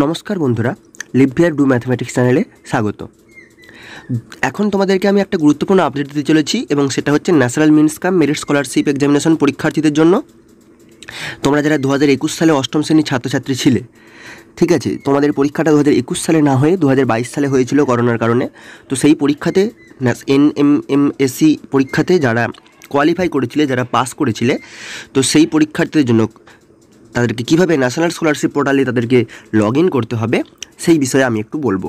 নমস্কার বন্ধুরা লিভিয়ার do mathematics চ্যানেলে স্বাগত এখন তোমাদেরকে আমি একটা গুরুত্বপূর্ণ আপডেট দিতে চলেছি এবং সেটা হচ্ছে national means cum merit scholarship examination পরীক্ষার্থীদের জন্য তোমরা যারা দু সালে অষ্টম শ্রেণীর ছাত্রছাত্রী ছিলে ঠিক আছে তোমাদের পরীক্ষাটা দু হাজার সালে না হয়ে দু সালে হয়েছিল করোনার কারণে তো সেই পরীক্ষাতে এন এম এম এসি পরীক্ষাতে যারা কোয়ালিফাই করেছিলে যারা পাস করেছিলে তো সেই পরীক্ষার্থীদের জন্য তাদেরকে কিভাবে ন্যাশনাল স্কলারশিপ পোর্টালে তাদেরকে লগ করতে হবে সেই বিষয়ে আমি একটু বলবো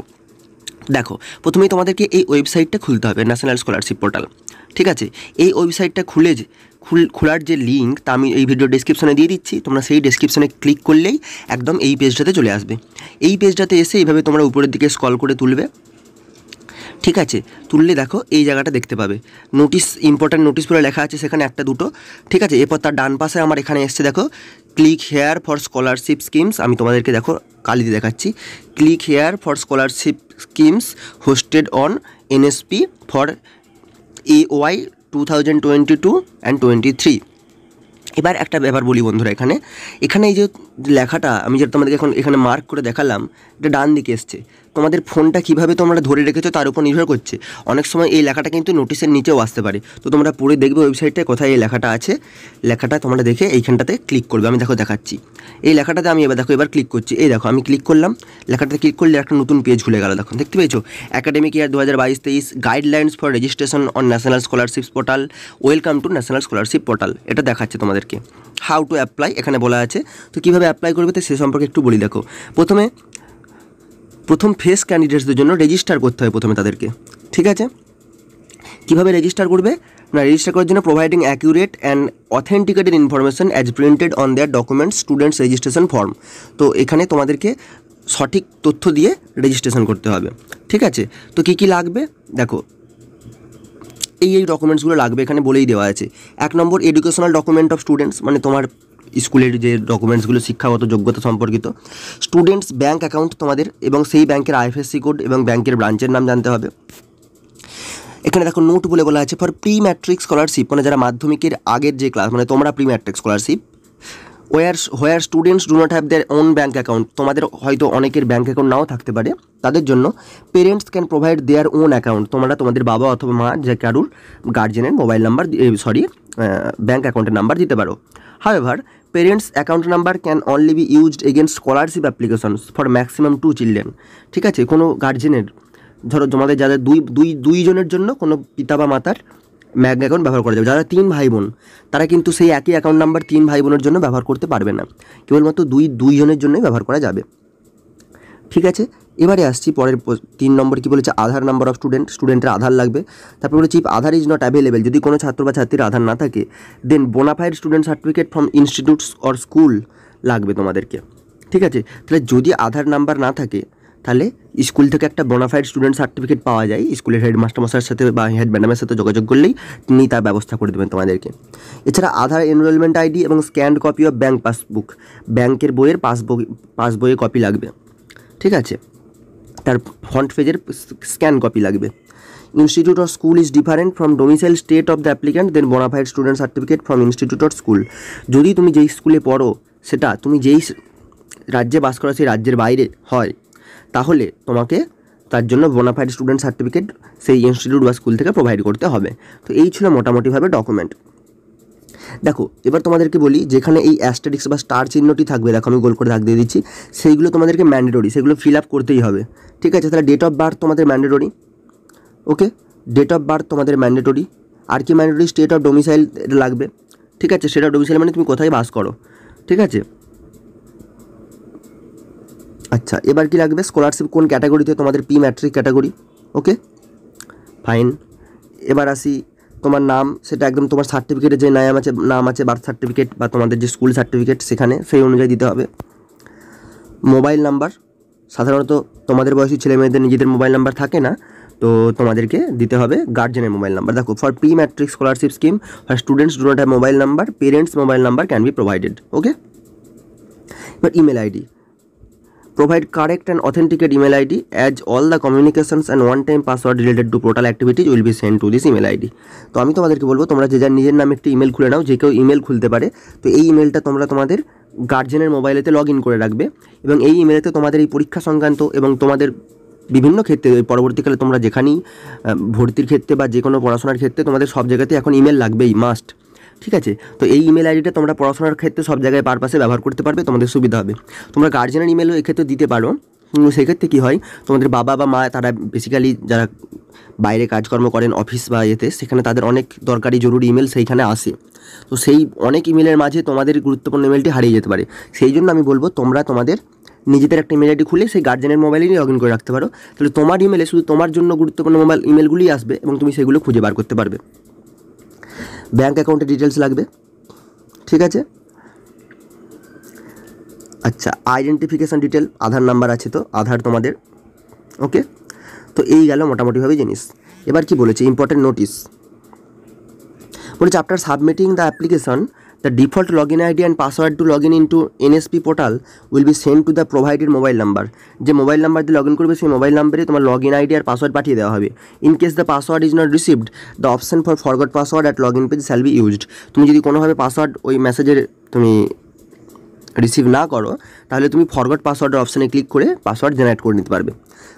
দেখো প্রথমেই তোমাদেরকে এই ওয়েবসাইটটা খুলতে হবে ন্যাশনাল স্কলারশিপ পোর্টাল ঠিক আছে এই ওয়েবসাইটটা খুলে যে খুল খোলার যে লিঙ্ক তা আমি এই ভিডিও ডিসক্রিপশনে দিয়ে দিচ্ছি তোমরা সেই ডিসক্রিপশনে ক্লিক করলেই একদম এই পেজটাতে চলে আসবে এই পেজটাতে এসে এইভাবে তোমরা উপরের দিকে স্কল করে তুলবে ঠিক আছে তুললে দেখো এই জায়গাটা দেখতে পাবে নোটিশ ইম্পর্ট্যান্ট নোটিশগুলো বলে লেখা আছে সেখানে একটা দুটো ঠিক আছে এরপর তার ডান পাশে আমার এখানে এসছে দেখো click here for scholarship schemes আমি তোমাদেরকে দেখো কালিতে দেখাচ্ছি click here for scholarship schemes hosted on NSP for A Y two thousand twenty two and twenty three এবার একটা ব্যাপার বলি বন্ধুরা এখানে এখানে এই যে লেখাটা আমি যেটা তোমাদেরকে এখন এখানে মার্ক করে দেখালাম এটা ডান দিকে এসছে তোমাদের ফোনটা কিভাবে তোমরা ধরে রেখেছো তার উপর নির্ভর করছে অনেক সময় এই লেখাটা কিন্তু নোটিশের নিচেও আসতে পারে তো তোমরা পড়ে দেখবে ওয়েবসাইটে কোথায় এই লেখাটা আছে লেখাটা তোমরা দেখে এইখানটাতে ক্লিক করবে আমি দেখো দেখাচ্ছি এই লেখাটাতে আমি এবার দেখো এবার ক্লিক করছি এই দেখো আমি ক্লিক করলাম লেখাটাতে ক্লিক করলে একটা নতুন পেজ খুলে গেল দেখো দেখতে পেয়েছো একাডেমিক ইয়ার দু হাজার বাইশ তেইশ guidelines for registration on national scholarship portal welcome to national scholarship portal এটা দেখাচ্ছে তোমাদেরকে হাউ টু অ্যাপ্লাই এখানে বলা আছে তো কীভাবে অ্যাপ্লাই করবে তো সে সম্পর্কে একটু বলি দেখো প্রথমে প্রথম ফেস ক্যান্ডিডেটসদের জন্য রেজিস্টার করতে হয় প্রথমে তাদেরকে ঠিক আছে কিভাবে রেজিস্টার করবে না রেজিস্টার করার জন্য providing accurate and authenticated information as printed on their documents students registration form তো এখানে তোমাদেরকে সঠিক তথ্য দিয়ে রেজিস্ট্রেশন করতে হবে ঠিক আছে তো কী কী লাগবে দেখো এই এই ডকুমেন্টসগুলো লাগবে এখানে বলেই দেওয়া আছে এক number educational document of students মানে তোমার স্কুলের যে ডকুমেন্টসগুলো শিক্ষাগত যোগ্যতা সম্পর্কিত স্টুডেন্টস ব্যাঙ্ক অ্যাকাউন্ট তোমাদের এবং সেই ব্যাংকের আইএফএসসি কোড এবং ব্যাংকের ব্রাঞ্চের নাম জানতে হবে এখানে দেখো নোট বলে বলা আছে ফর প্রি ম্যাট্রিক স্কলারশিপ মানে যারা মাধ্যমিকের আগের যে ক্লাস মানে তোমরা pre matric scholarship where where students do not have their own bank account তোমাদের হয়তো অনেকের ব্যাঙ্ক অ্যাকাউন্ট নাও থাকতে পারে তাদের জন্য parents can provide their own account তোমরা তোমাদের বাবা অথবা মা যে কারুর গার্জেনের মোবাইল নাম্বার সরি ব্যাঙ্ক অ্যাকাউন্টের নাম্বার দিতে পারো However, parents account number can only be used against scholarship applications for maximum two children ঠিক আছে কোনো গার্জেনের ধরো তোমাদের যাদের দুই দুই দুইজনের জন্য কোনো পিতা বা মাতার ম্যাগ অ্যাকাউন্ট ব্যবহার করা যাবে যারা তিন ভাই বোন তারা কিন্তু সেই একই অ্যাকাউন্ট নাম্বার তিন ভাই বোনের জন্য ব্যবহার করতে পারবে না কেবলমাত্র দুই দুইজনের জন্যই ব্যবহার করা যাবে ঠিক আছে এবারে আসছি পরের তিন নম্বর কি বলেছে আধার নাম্বার অফ স্টুডেন্ট স্টুডেন্টের আধার লাগবে তারপর বলেছি if Aadhaar is not available যদি কোনো ছাত্র বা ছাত্রীর আধার না থাকে then bonafide student certificate from institutes or school লাগবে তোমাদেরকে ঠিক আছে তাহলে যদি আধার নাম্বার না থাকে তাহলে স্কুল থেকে একটা বোনাফাইড স্টুডেন্ট সার্টিফিকেট পাওয়া যায় স্কুলের হেডমাস্টার মশাইয়ের সাথে বা হেড ম্যাডামের সাথে যোগাযোগ করলেই তিনি তার ব্যবস্থা করে দেবেন তোমাদেরকে এছাড়া আধার এনরোলমেন্ট আইডি এবং scanned copy of bank passbook ব্যাংকের বইয়ের পাসবই পাসবইয়ের কপি লাগবে ঠিক আছে তার ফ্রন্ট পেজের স্ক্যান কপি লাগবে institute of school is different from domicile state of the applicant then bonafide student certificate from institute of school যদি তুমি যেই স্কুলে পড়ো সেটা তুমি যেই রাজ্যে বাস করো সেই রাজ্যের বাইরে হয় তাহলে তোমাকে তার জন্য বোনাফাইড স্টুডেন্ট সার্টিফিকেট সেই ইনস্টিটিউট বা স্কুল থেকে প্রোভাইড করতে হবে তো এই ছিল মোটামুটিভাবে ডকুমেন্ট দেখো এবার তোমাদেরকে বলি যেখানে এই অ্যাস্টেটিক্স বা স্টার চিহ্নটি থাকবে দেখো আমি গোল করে দাগ দিয়ে দিচ্ছি সেইগুলো তোমাদেরকে ম্যান্ডেটরি সেগুলো ফিল আপ করতেই হবে ঠিক আছে তাহলে ডেট অফ বার্থ তোমাদের mandatory okay date of birth তোমাদের ম্যান্ডেটরি আর কি ম্যান্ডেটরি স্টেট অফ ডোমিসাইল লাগবে ঠিক আছে স্টেট অফ ডোমিসাইল মানে তুমি কোথায় বাস করো ঠিক আছে আচ্ছা এবার কি লাগবে স্কলারশিপ কোন ক্যাটাগরিতে তোমাদের P matric category okay fine এবার আসি তোমার নাম সেটা একদম তোমার সার্টিফিকেটে যে নাম আছে নাম আছে বার্থ সার্টিফিকেট বা তোমাদের যে স্কুল সার্টিফিকেট সেখানে সেই অনুযায়ী দিতে হবে মোবাইল নাম্বার সাধারণত তোমাদের বয়সী ছেলে মেয়েদের নিজেদের মোবাইল নাম্বার থাকে না তো তোমাদেরকে দিতে হবে গার্জেনের মোবাইল নাম্বার দেখো for pre matric scholarship scheme for students do not have mobile number parents mobile number can be provided okay এবার email ID provide correct and authenticate email id as all the communications and one time password related to portal activities will be sent to this email id তো আমি তোমাদেরকে বলবো তোমরা যে যার নিজের নামে একটি ইমেল খুলে নাও যে কেউ ইমেল খুলতে পারে তো এই ইমেলটা তোমরা তোমাদের গার্জেনের মোবাইলেতে লগ ইন করে রাখবে এবং এই ইমেলেতে তোমাদের এই পরীক্ষা সংক্রান্ত এবং তোমাদের বিভিন্ন ক্ষেত্রে পরবর্তীকালে তোমরা যেখানেই ভর্তির ক্ষেত্রে বা যে কোনো পড়াশোনার ক্ষেত্রে তোমাদের সব জায়গাতে এখন ইমেল লাগবেই মাস্ট ঠিক আছে তো এই ইমেল আইডিটা তোমরা পড়াশোনার ক্ষেত্রে সব জায়গায় পারপাসে ব্যবহার করতে পারবে তোমাদের সুবিধা হবে তোমরা গার্জেনের ইমেলও এক্ষেত্রে দিতে পারো সেক্ষেত্রে কী হয় তোমাদের বাবা বা মা তারা বেসিক্যালি যারা বাইরে কাজকর্ম করেন অফিস বা ইয়েতে সেখানে তাদের অনেক দরকারি জরুরি ইমেল সেইখানে আসে তো সেই অনেক ইমেলের মাঝে তোমাদের গুরুত্বপূর্ণ ইমেলটি হারিয়ে যেতে পারে সেই জন্য আমি বলবো তোমরা তোমাদের নিজেদের একটা ইমেল আইডি খুলে সেই গার্জেনের মোবাইলে লগ ইন করে রাখতে পারো তাহলে তোমার ইমেলে শুধু তোমার জন্য গুরুত্বপূর্ণ মোবাইল ইমেলগুলি আসবে এবং তুমি সেগুলো খুঁজে বার করতে পারবে ব্যাঙ্ক অ্যাকাউন্টের ডিটেলস লাগবে ঠিক আছে আচ্ছা আইডেন্টিফিকেশান ডিটেল আধার নাম্বার আছে তো আধার তোমাদের ওকে তো এই গেল মোটামুটিভাবে জিনিস এবার কি বলেছে ইম্পর্টেন্ট নোটিস বলেছে after submitting the application The default login ID and password to login into NSP portal will be sent to the provided mobile number. যে মোবাইল নাম্বার দিয়ে লগইন করবে সেই মোবাইল নাম্বারে তোমার লগইন আইডি আর password পাঠিয়ে দেওয়া হবে in case the password is not received the option for forgot password at log in page shall be used তুমি যদি কোনোভাবে পাসওয়ার্ড ওই মেসেজের তুমি রিসিভ না করো তাহলে তুমি ফরগট পাসওয়ার্ডের অপশানে ক্লিক করে পাসওয়ার্ড জেনারেট করে নিতে পারবে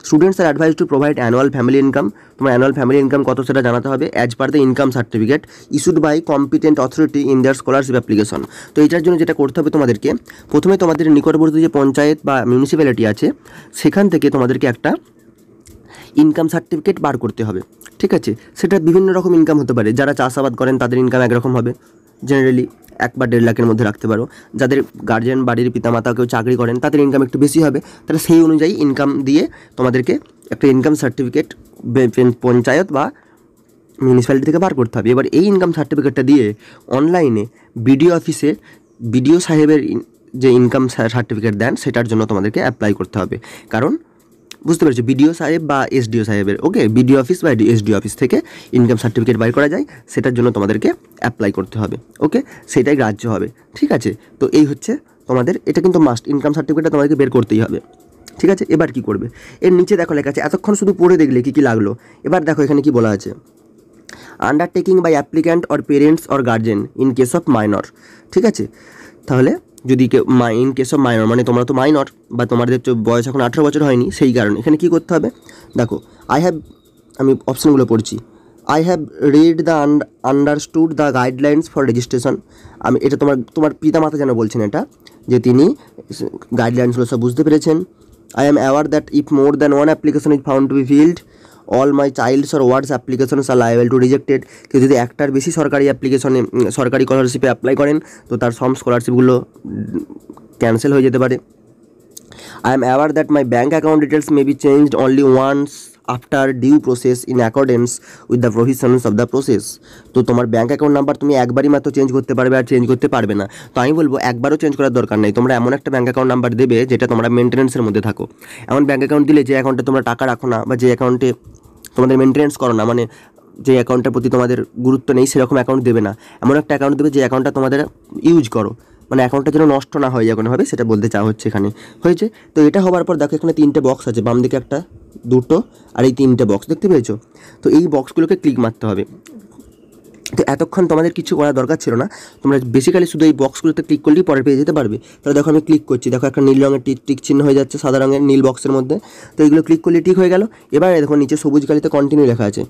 students are advice to provide annual family income তোমার অ্যানুয়াল ফ্যামিলি ইনকাম কত সেটা জানাতে হবে as per the income certificate issued by competent authority in their scholarship application তো এটার জন্য যেটা করতে হবে তোমাদেরকে প্রথমে তোমাদের নিকটবর্তী যে পঞ্চায়েত বা মিউনিসিপ্যালিটি আছে সেখান থেকে তোমাদেরকে একটা ইনকাম সার্টিফিকেট বার করতে হবে ঠিক আছে সেটা বিভিন্ন রকম ইনকাম হতে পারে যারা চাষাবাদ করেন তাদের ইনকাম একরকম হবে জেনারেলি এক বা দেড় লাখের মধ্যে রাখতে পারো যাদের গার্জেন বাড়ির পিতামাতা কেউ চাকরি করেন তাদের ইনকাম একটু বেশি হবে তারা সেই অনুযায়ী ইনকাম দিয়ে তোমাদেরকে একটা ইনকাম সার্টিফিকেট পঞ্চায়েত বা মিউনিসিপ্যালিটি থেকে বার করতে হবে এবার এই ইনকাম সার্টিফিকেটটা দিয়ে অনলাইনে বিডিও অফিসে বিডিও সাহেবের যে ইনকাম সার্টিফিকেট দেন সেটার জন্য তোমাদেরকে অ্যাপ্লাই করতে হবে কারণ বুঝতে পেরেছি বিডিও সাহেব বা এসডিও সাহেবের ওকে বিডিও অফিস বা এসডিও অফিস থেকে ইনকাম সার্টিফিকেট বাইর করা যায় সেটার জন্য তোমাদেরকে অ্যাপ্লাই করতে হবে ওকে সেটাই গ্রাহ্য হবে ঠিক আছে তো এই হচ্ছে তোমাদের এটা কিন্তু মাস্ট ইনকাম সার্টিফিকেটটা তোমাদেরকে বের করতেই হবে ঠিক আছে এবার কি করবে এর নিচে দেখো লেখা আছে এতক্ষণ শুধু পড়ে দেখলে কী কী লাগলো এবার দেখো এখানে কি বলা আছে undertaking by applicant or parents or guardian in case of minor ঠিক আছে তাহলে যদি ইন কেস অফ মাইনর মানে তোমরা তো মাইনর বা তোমাদের বয়স এখন আঠেরো বছর হয়নি সেই কারণে এখানে কী করতে হবে দেখো আই হ্যাভ আমি অপশানগুলো পড়ছি I have read the understood the guidelines for registration আমি এটা তোমার তোমার পিতা মাতা যেন বলছেন এটা যে তিনি গাইডলাইন্সগুলো সব বুঝতে পেরেছেন I am aware that if more than one application is found to be filled all my child's or ward's applications are liable to rejected কেউ যদি একটার বেশি সরকারি অ্যাপ্লিকেশনে সরকারি স্কলারশিপে অ্যাপ্লাই করেন তো তার সম স্কলারশিপগুলো ক্যান্সেল হয়ে যেতে পারে I am aware that my bank account details may be changed only once after due process in accordance with the provisions of the process তো তোমার ব্যাঙ্ক অ্যাকাউন্ট নাম্বার তুমি একবারই মাত্র চেঞ্জ করতে পারবে আর চেঞ্জ করতে পারবে না তো আমি বলবো একবারও চেঞ্জ করার দরকার নেই তোমরা এমন একটা ব্যাঙ্ক অ্যাকাউন্ট নাম্বার দেবে যেটা তোমরা মেনটেন্যান্সের মধ্যে থাকো এমন ব্যাঙ্ক অ্যাকাউন্ট দিলে যে অ্যাকাউন্টে তোমরা টাকা রাখো না বা যে অ্যাকাউন্টে তোমাদের মেনটেন্স করো না মানে যে অ্যাকাউন্টের প্রতি তোমাদের গুরুত্ব নেই সেরকম অ্যাকাউন্ট দেবে না এমন একটা অ্যাকাউন্ট দেবে যে অ্যাকাউন্টটা তোমাদের ইউজ করো মানে অ্যাকাউন্টটা যেন নষ্ট না হয়ে যায় কোনোভাবে সেটা বলতে চাওয়া হচ্ছে এখানে হয়েছে তো এটা হওয়ার পর দেখো এখানে তিনটে বক্স আছে বাম দিকে একটা দুটো আর এই তিনটে বক্স দেখতে পেয়েছো তো এই বক্সগুলোকে ক্লিক মারতে হবে তো এতক্ষণ তোমাদের কিছু করার দরকার ছিল না তোমরা বেসিক্যালি শুধু এই বক্সগুলোতে ক্লিক করলেই পরে পেয়ে যেতে পারবে তাহলে দেখো আমি ক্লিক করছি দেখো একটা নীল রঙের টিক টিক চিহ্ন হয়ে যাচ্ছে সাদা রঙের নীল বক্সের মধ্যে তো এগুলো ক্লিক করলে ঠিক হয়ে গেল এবার দেখো নিচে সবুজ গালিতে কন্টিনিউ লেখা আছে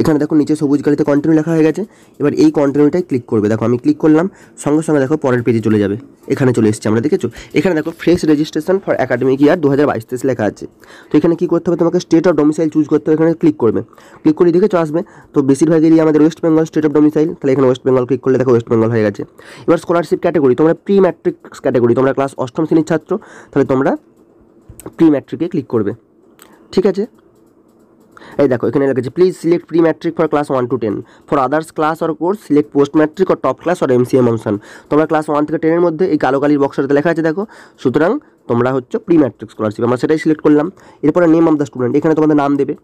এখানে দেখো নিচে সবুজ গাড়িতে কন্টিনিউ লেখা হয়ে গেছে এবার এই কন্টিনিউটাই ক্লিক করবে দেখো আমি ক্লিক করলাম সঙ্গে সঙ্গে দেখো পরের পেজে চলে যাবে এখানে চলে এসেছে আমরা দেখেছো এখানে দেখো fresh registration for academic year দু হাজার বাইশ তেইশ লেখা আছে তো এখানে কী করতে হবে তোমাকে স্টেট অফ ডোমিসাইল চুজ করতে হবে এখানে ক্লিক করবে ক্লিক করে দেখেছো আসবে তো বেশিরভাগেরই আমাদের West Bengal state of domicile তাহলে এখানে ওয়েস্ট বেঙ্গল ক্লিক করলে দেখো ওয়েস্ট বেঙ্গল হয়ে গেছে এবার স্কলারশিপ ক্যাটাগরি তোমরা প্রি ম্যাট্রিক্স ক্যাটাগরি তোমরা ক্লাস অষ্টম শ্রেণীর ছাত্র তাহলে তোমরা প্রি ম্যাট্রিকে ক্লিক করবে ঠিক আছে এই দেখো এখানে লেখা আছে please select pre matric for class one two ten for others class or course select post matric or top class or M C M option তোমরা ক্লাস ওয়ান থেকে টেনের মধ্যে এই কালো কালির বক্সটাতে লেখা আছে দেখো সুতরাং তোমরা হচ্ছে প্রি ম্যাট্রিক স্কলারশিপ আমরা সেটাই সিলেক্ট করলাম এরপরে নেম অফ দ্য স্টুডেন্ট এখানে তোমাদের নাম দেবে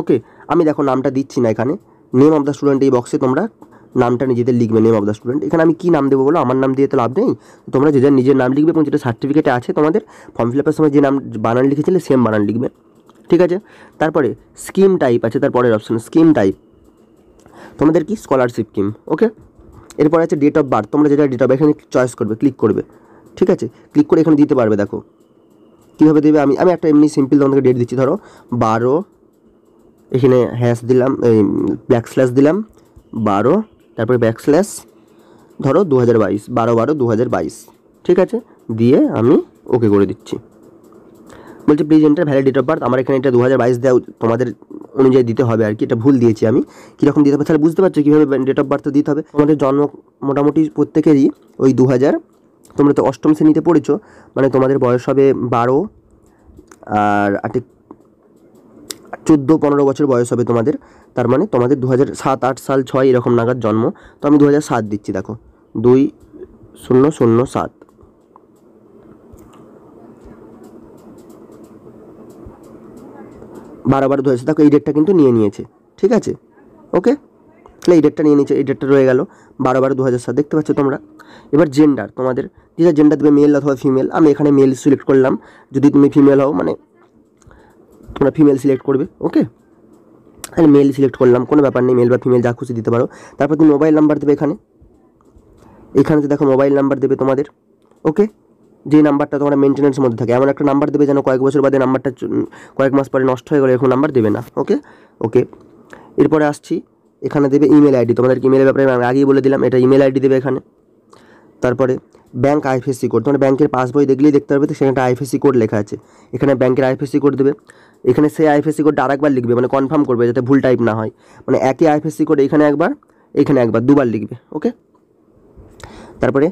ওকে আমি দেখো নামটা দিচ্ছি না এখানে নেম অফ দ্য স্টুডেন্ট এই বক্সে তোমরা নামটা নিজেদের লিখবে নেম অফ দ্য স্টুডেন্ট এখানে আমি কী নাম দেবো বলো আমার নাম দিয়ে তো লাভ নেই তোমরা যে যার নিজের নাম লিখবে এবং যেটা সার্টিফিকেটে আছে তোমাদের ফর্ম ফিল আপের সময় যে নাম বানান লিখেছিলে সেম বানান লিখবে ঠিক আছে তারপরে স্কিম টাইপ আছে তারপরের অপশান স্কিম টাইপ তোমাদের কি স্কলারশিপ স্কিম ওকে এরপর আছে ডেট অফ বার্থ তোমরা যেটা ডেট অফ এখানে চয়েস করবে ক্লিক করবে ঠিক আছে ক্লিক করে এখানে দিতে পারবে দেখো কীভাবে দেবে আমি আমি একটা এমনি সিম্পল তোমাদেরকে ডেট দিচ্ছি ধরো বারো এখানে হ্যাশ দিলাম এই ব্যাক স্ল্যাশ দিলাম বারো তারপরে ব্যাক স্ল্যাশ ধরো দু হাজার বাইশ বারো বারো দু হাজার বাইশ ঠিক আছে দিয়ে আমি ওকে করে দিচ্ছি বলছে please enter valid date of birth আমার এখানে এটা দু হাজার বাইশ তোমাদের অনুযায়ী দিতে হবে আর কি এটা ভুল দিয়েছি আমি কীরকম দিতে হবে তাহলে বুঝতে পারছো কীভাবে ডেট অফ বার্থ দিতে হবে তোমাদের জন্ম মোটামুটি প্রত্যেকেরই ওই দু হাজার তোমরা তো অষ্টম শ্রেণীতে পড়েছো মানে তোমাদের বয়স হবে বারো আর আটে চোদ্দো পনেরো বছর বয়স হবে তোমাদের তার মানে তোমাদের দু হাজার সাত আট সাল ছয় এরকম নাগাদ জন্ম তো আমি দু হাজার সাত দিচ্ছি দেখো দুই শূন্য শূন্য সাত বারো বারো দু হাজার দেখো এই ডেটটা কিন্তু নিয়ে নিয়েছে ঠিক আছে ওকে তাহলে এই ডেটটা নিয়ে নিয়েছে এই ডেটটা রয়ে গেল বারো বারো দু হাজার সাত দেখতে পাচ্ছ তোমরা এবার জেন্ডার তোমাদের যেটা জেন্ডার দেবে মেল অথবা ফিমেল আমি এখানে মেল সিলেক্ট করলাম যদি তুমি ফিমেল হও মানে তোমরা ফিমেল সিলেক্ট করবে ওকে আর মেল সিলেক্ট করলাম কোনো ব্যাপার নেই মেল বা ফিমেল যা খুশি দিতে পারো তারপর তুমি মোবাইল নাম্বার দেবে এখানে এখানে তো দেখো মোবাইল নাম্বার দেবে তোমাদের ওকে যে নাম্বারটা তোমরা মেনটেন্যান্স মধ্যে থাকে এমন একটা নাম্বার দেবে যেন কয়েক বছর বাদে নাম্বারটা কয়েক মাস পরে নষ্ট হয়ে গেলে এরকম নাম্বার দেবে না ওকে ওকে এরপরে আসছি এখানে দেবে ইমেল আইডি তোমাদেরকে ইমেলের ব্যাপারে আমি আগেই বলে দিলাম এটা ইমেল আইডি দেবে এখানে তারপরে ব্যাঙ্ক আইএফএসসি কোড তোমার ব্যাঙ্কের পাসবই দেখলেই দেখতে পারবে তো সেখানে আইএফএসসি কোড লেখা আছে এখানে ব্যাঙ্কের আইএফএসসি কোড দেবে এখানে সেই আইএফএসসি কোডটা আরেকবার লিখবে মানে কনফার্ম করবে যাতে ভুল টাইপ না হয় মানে একই আইএফএসসি কোড এখানে একবার এখানে একবার দুবার লিখবে ওকে তারপরে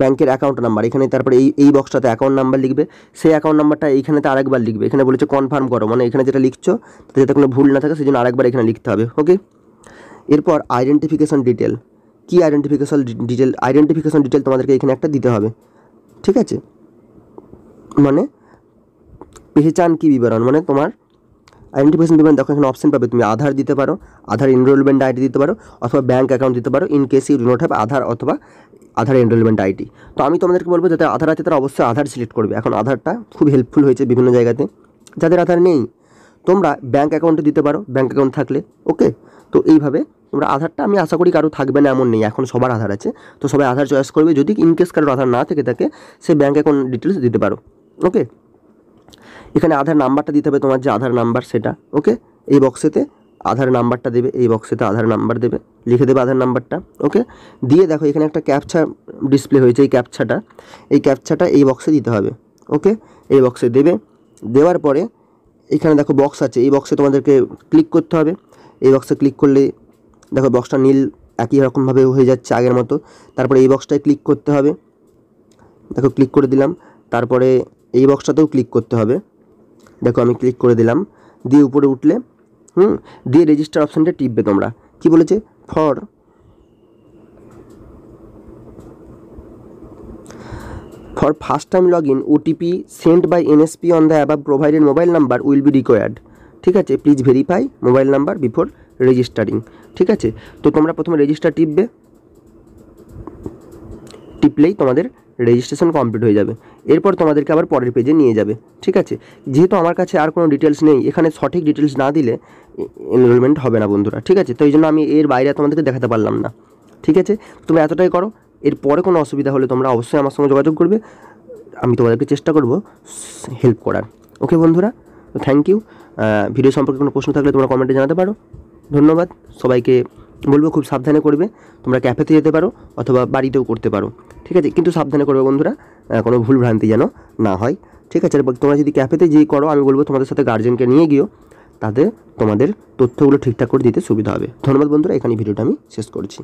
ব্যাংকের অ্যাকাউন্ট নাম্বার এখানে তারপরে এই এই বক্সটাতে অ্যাকাউন্ট নাম্বার লিখবে সেই অ্যাকাউন্ট নাম্বারটা এইখানে তো আরেকবার লিখবে এখানে বলেছে কনফার্ম করো মানে এখানে যেটা লিখছো যাতে কোনো ভুল না থাকে সেই জন্য আরেকবার এখানে লিখতে হবে ওকে এরপর আইডেন্টিফিকেশান ডিটেল কী আইডেন্টিফিকেশন ডিটেল আইডেন্টিফিকেশান ডিটেল তোমাদেরকে এখানে একটা দিতে হবে ঠিক আছে মানে পেহচান কি বিবরণ মানে তোমার আইডেন্টিফিকেশন বিবরণ দেখো এখানে অপশন পাবে তুমি আধার দিতে পারো আধার এনরোলমেন্ট আইডি দিতে পারো অথবা ব্যাঙ্ক অ্যাকাউন্ট দিতে পারো in case you do not have Aadhaar অথবা আধার এনরোলমেন্ট আইডি তো আমি তোমাদেরকে বলবো যাতে আধার আছে তারা অবশ্যই আধার সিলেক্ট করবে এখন আধারটা খুব হেল্পফুল হয়েছে বিভিন্ন জায়গাতে যাদের আধার নেই তোমরা ব্যাঙ্ক অ্যাকাউন্টে দিতে পারো ব্যাঙ্ক অ্যাকাউন্ট থাকলে ওকে তো এইভাবে তোমরা আধারটা আমি আশা করি কারো থাকবে না এমন নেই এখন সবার আধার আছে তো সবাই আধার চয়েস করবে যদি ইনকেস কারোর আধার না থেকে থাকে সে ব্যাঙ্ক অ্যাকাউন্ট ডিটেলস দিতে পারো ওকে এখানে আধার নাম্বারটা দিতে হবে তোমার যে আধার নাম্বার সেটা ওকে এই বক্সেতে আধার নাম্বারটা দেবে এই বক্সেতে আধার নাম্বার দেবে লিখে দেবে আধার নাম্বারটা ওকে দিয়ে দেখো এখানে একটা ক্যাপচা ডিসপ্লে হয়েছে এই ক্যাপচাটা এই ক্যাপচাটা এই বক্সে দিতে হবে ওকে এই বক্সে দেবে দেওয়ার পরে এখানে দেখো বক্স আছে এই বক্সে তোমাদেরকে ক্লিক করতে হবে এই বক্সে ক্লিক করলে দেখো বক্সটা নীল একই রকমভাবে হয়ে যাচ্ছে আগের মতো তারপরে এই বক্সটায় ক্লিক করতে হবে দেখো ক্লিক করে দিলাম তারপরে এই বক্সটাতেও ক্লিক করতে হবে দেখো আমি ক্লিক করে দিলাম দিয়ে উপরে উঠলে হুম দিয়ে রেজিস্টার অপশানটা টিপবে তোমরা কি বলেছে for for first time log in OTP sent by NSP on the above provided mobile number will be required ঠিক আছে please verify mobile number before registering ঠিক আছে তো তোমরা প্রথমে রেজিস্টার টিপবে টিপলেই তোমাদের রেজিস্ট্রেশন কমপ্লিট হয়ে যাবে এরপর তোমাদেরকে আবার পরের পেজে নিয়ে যাবে ঠিক আছে যেহেতু আমার কাছে আর কোনো ডিটেলস নেই এখানে সঠিক ডিটেলস না দিলে এনরোলমেন্ট হবে না বন্ধুরা ঠিক আছে তো এই জন্য আমি এর বাইরে তোমাদেরকে দেখাতে পারলাম না ঠিক আছে তুমি এতটাই করো এরপরে কোনো অসুবিধা হলে তোমরা অবশ্যই আমার সঙ্গে যোগাযোগ করবে আমি তোমাদেরকে চেষ্টা করব হেল্প করার ওকে বন্ধুরা থ্যাংক ইউ ভিডিও সম্পর্কে কোনো প্রশ্ন থাকলে তোমরা কমেন্টে জানাতে পারো ধন্যবাদ সবাইকে বলবো খুব সাবধানে করবে তোমরা ক্যাফেতে যেতে পারো অথবা বাড়িতেও করতে পারো ঠিক আছে কিন্তু সাবধানে করবে বন্ধুরা কোনো ভুল ভ্রান্তি যেন না হয় ঠিক আছে তোমরা যদি ক্যাফেতে যেই করো আমি বলবো তোমাদের সাথে গার্জেনকে নিয়ে গিয়েও তাতে তোমাদের তথ্যগুলো ঠিকঠাক করে দিতে সুবিধা হবে ধন্যবাদ বন্ধুরা এখানে ভিডিওটা আমি শেষ করছি